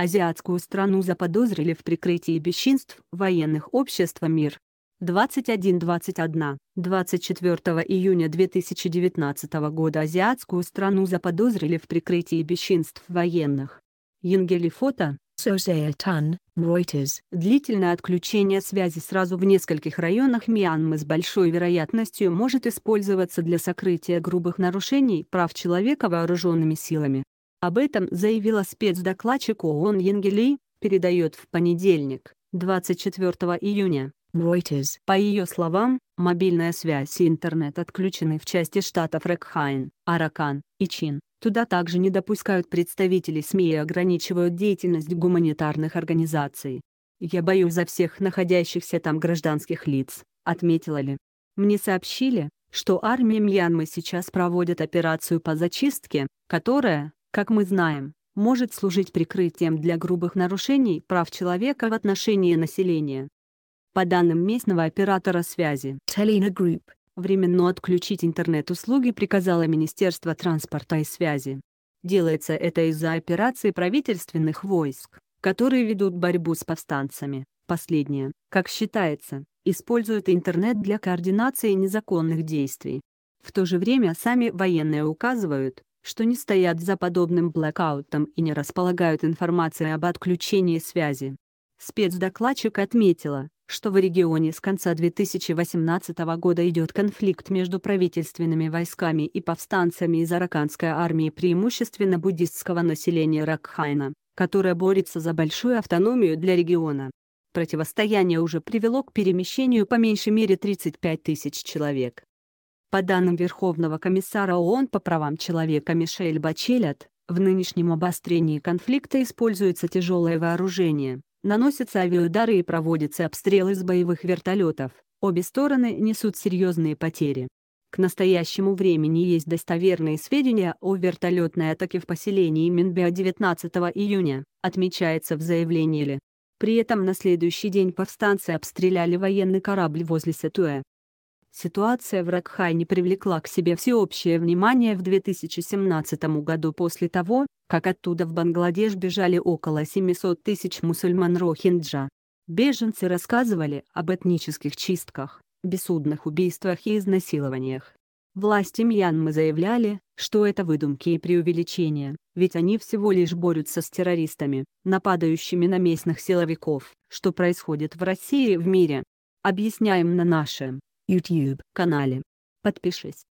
Азиатскую страну заподозрили в прикрытии бесчинств военных общества «Мир». 21-21, 24 июня 2019 года азиатскую страну заподозрили в прикрытии бесчинств военных. Янгели фото, Созеятан, Reuters. Длительное отключение связи сразу в нескольких районах Мьянмы с большой вероятностью может использоваться для сокрытия грубых нарушений прав человека вооруженными силами. Об этом заявила спецдокладчик ООН Янгели, передает в понедельник, 24 июня. Reuters. По ее словам, мобильная связь и интернет отключены в части штатов Ракхайн, Аракан и Чин. Туда также не допускают представителей СМИ и ограничивают деятельность гуманитарных организаций. «Я боюсь за всех находящихся там гражданских лиц», — отметила Ли. «Мне сообщили, что армия Мьянмы сейчас проводит операцию по зачистке, которая, как мы знаем, может служить прикрытием для грубых нарушений прав человека в отношении населения. По данным местного оператора связи Telena Group, временно отключить интернет-услуги приказало Министерство транспорта и связи. Делается это из-за операции правительственных войск, которые ведут борьбу с повстанцами. Последнее, как считается, используют интернет для координации незаконных действий. В то же время сами военные указывают, что не стоят за подобным блэкаутом и не располагают информацией об отключении связи. Спецдокладчик отметила, что в регионе с конца 2018 года идет конфликт между правительственными войсками и повстанцами из араканской армии преимущественно буддистского населения Ракхайна, которая борется за большую автономию для региона. Противостояние уже привело к перемещению по меньшей мере 35 тысяч человек. По данным Верховного комиссара ООН по правам человека Мишель Бачелят, в нынешнем обострении конфликта используется тяжелое вооружение, наносятся авиаудары и проводятся обстрелы с боевых вертолетов. Обе стороны несут серьезные потери. К настоящему времени есть достоверные сведения о вертолетной атаке в поселении Минбя 19 июня, отмечается в заявлении Ли. При этом на следующий день повстанцы обстреляли военный корабль возле Сетуэ. Ситуация в Ракхайне привлекла к себе всеобщее внимание в 2017 году после того, как оттуда в Бангладеш бежали около 700 тысяч мусульман Рохинджа. Беженцы рассказывали об этнических чистках, бессудных убийствах и изнасилованиях. Власти Мьянмы заявляли, что это выдумки и преувеличения, ведь они всего лишь борются с террористами, нападающими на местных силовиков, что происходит в России и в мире. Объясняем на наше. YouTube канале. Подпишись.